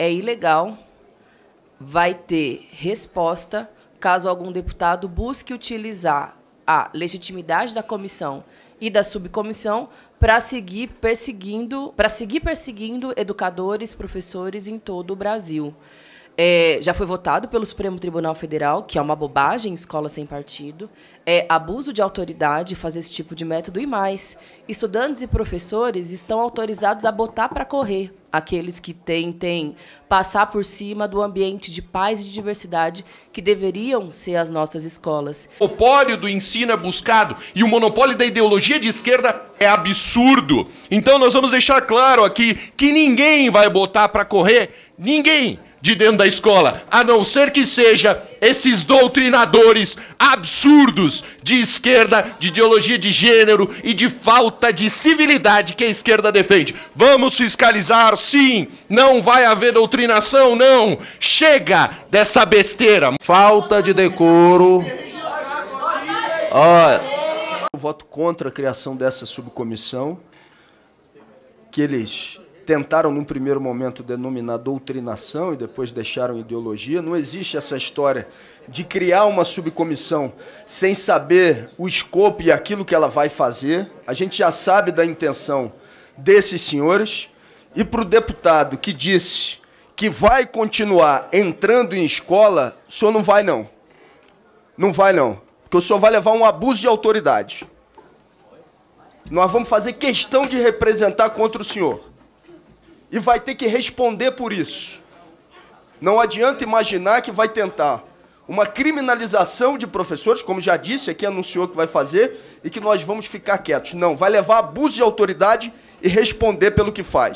é ilegal, vai ter resposta caso algum deputado busque utilizar a legitimidade da comissão e da subcomissão para seguir perseguindo, para seguir perseguindo educadores, professores em todo o Brasil. É, já foi votado pelo Supremo Tribunal Federal, que é uma bobagem escola sem partido, é abuso de autoridade fazer esse tipo de método e mais. Estudantes e professores estão autorizados a botar para correr aqueles que tentem passar por cima do ambiente de paz e de diversidade que deveriam ser as nossas escolas. O monopólio do ensino é buscado e o monopólio da ideologia de esquerda é absurdo. Então nós vamos deixar claro aqui que ninguém vai botar para correr, ninguém de dentro da escola, a não ser que seja esses doutrinadores absurdos de esquerda, de ideologia de gênero e de falta de civilidade que a esquerda defende. Vamos fiscalizar, sim. Não vai haver doutrinação, não. Chega dessa besteira. Falta de decoro. Ah, eu voto contra a criação dessa subcomissão que eles tentaram, num primeiro momento, denominar doutrinação e depois deixaram ideologia. Não existe essa história de criar uma subcomissão sem saber o escopo e aquilo que ela vai fazer. A gente já sabe da intenção desses senhores. E para o deputado que disse que vai continuar entrando em escola, o senhor não vai, não. Não vai, não. Porque o senhor vai levar um abuso de autoridade. Nós vamos fazer questão de representar contra o senhor e vai ter que responder por isso. Não adianta imaginar que vai tentar uma criminalização de professores, como já disse, aqui anunciou que vai fazer, e que nós vamos ficar quietos. Não, vai levar abuso de autoridade e responder pelo que faz.